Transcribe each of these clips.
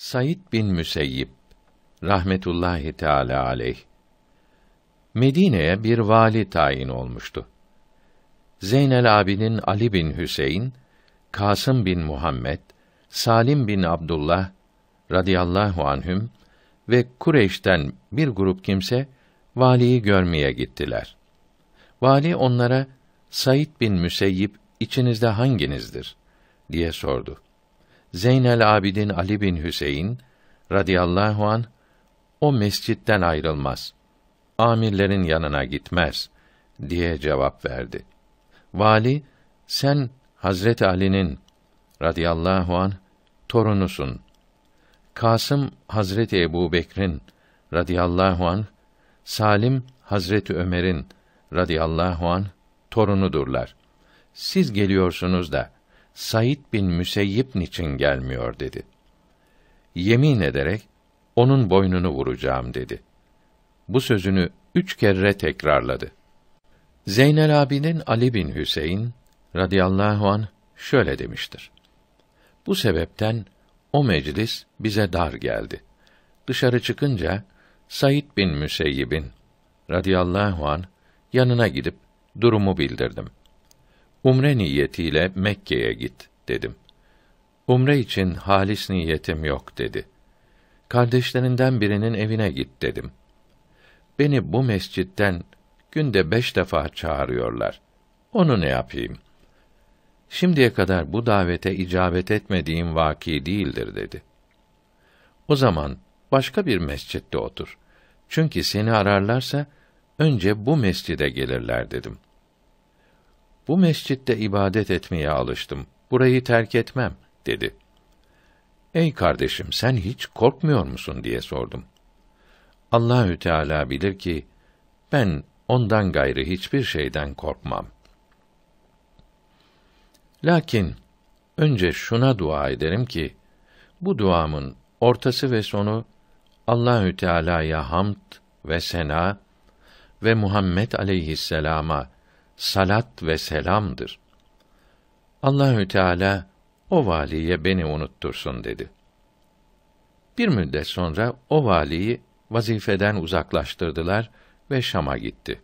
Said bin Müseyyib rahmetullahi teala aleyh Medine'ye bir vali tayin olmuştu. Zeynel abinin Ali bin Hüseyin, Kasım bin Muhammed, Salim bin Abdullah radıyallahu anhüm ve Kureyş'ten bir grup kimse valiyi görmeye gittiler. Vali onlara Said bin Müseyyib içinizde hanginizdir diye sordu. Zeynel Abidin Ali bin Hüseyin radıyallahu an o mescitten ayrılmaz. Amirlerin yanına gitmez diye cevap verdi. Vali sen Hazret Ali'nin radıyallahu an torunusun. Kasım Hazreti Ebu Bekr'in, radıyallahu an Salim Hazreti Ömer'in radıyallahu an torunudurlar. Siz geliyorsunuz da Said bin Müseyyib niçin gelmiyor dedi. Yemin ederek onun boynunu vuracağım dedi. Bu sözünü üç kere tekrarladı. Zeynel abinin Ali bin Hüseyin radıyallahu an şöyle demiştir. Bu sebepten o meclis bize dar geldi. Dışarı çıkınca Said bin Müseyyib'in radıyallahu an yanına gidip durumu bildirdim umre niyetiyle Mekke'ye git dedim. Umre için halis niyetim yok dedi. Kardeşlerinden birinin evine git dedim. Beni bu mescitten günde beş defa çağırıyorlar. Onu ne yapayım? Şimdiye kadar bu davete icabet etmediğim vaki değildir dedi. O zaman başka bir mescitte otur. Çünkü seni ararlarsa önce bu mescide gelirler dedim.'' bu mescitte ibadet etmeye alıştım. Burayı terk etmem, dedi. Ey kardeşim, sen hiç korkmuyor musun diye sordum. Allahü Teala bilir ki ben ondan gayrı hiçbir şeyden korkmam. Lakin önce şuna dua ederim ki bu duamın ortası ve sonu Allahü Teala'ya hamd ve sena ve Muhammed aleyhisselama salat ve selamdır. Allahü Teala o valiye beni unuttursun dedi. Bir müddet sonra o valiyi vazifeden uzaklaştırdılar ve Şam'a gitti.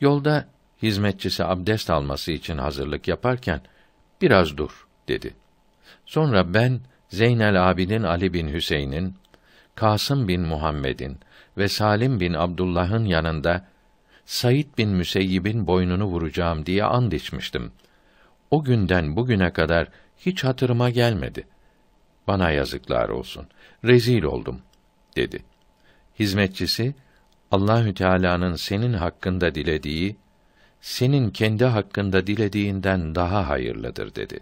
Yolda hizmetçisi abdest alması için hazırlık yaparken biraz dur dedi. Sonra ben Zeynel Abidin Ali bin Hüseyin'in, Kasım bin Muhammed'in ve Salim bin Abdullah'ın yanında Said bin Müseyyib'in boynunu vuracağım diye and içmiştim. O günden bugüne kadar hiç hatırıma gelmedi. Bana yazıklar olsun. Rezil oldum." dedi. Hizmetçisi Allahü Teala'nın senin hakkında dilediği senin kendi hakkında dilediğinden daha hayırlıdır dedi.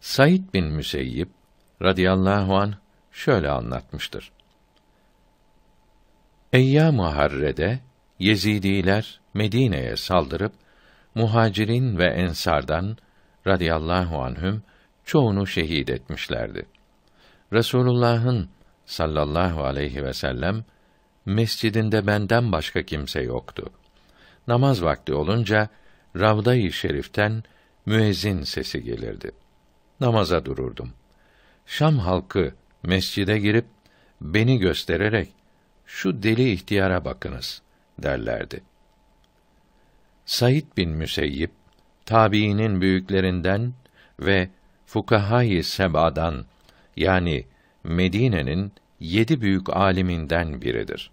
Said bin Müseyyib radıyallahu an şöyle anlatmıştır. Eyyâm-ı Harre'de Yezidiler Medine'ye saldırıp muhacirin ve ensardan radıyallahu anhüm çoğunu şehit etmişlerdi. Resulullah'ın sallallahu aleyhi ve sellem mescidinde benden başka kimse yoktu. Namaz vakti olunca Ravda-i Şerif'ten müezzin sesi gelirdi. Namaza dururdum. Şam halkı mescide girip beni göstererek şu deli ihtiyara bakınız derlerdi. Said bin Müseyyib tabiinin büyüklerinden ve fukahayı sebadan yani Medine'nin yedi büyük aliminden biridir.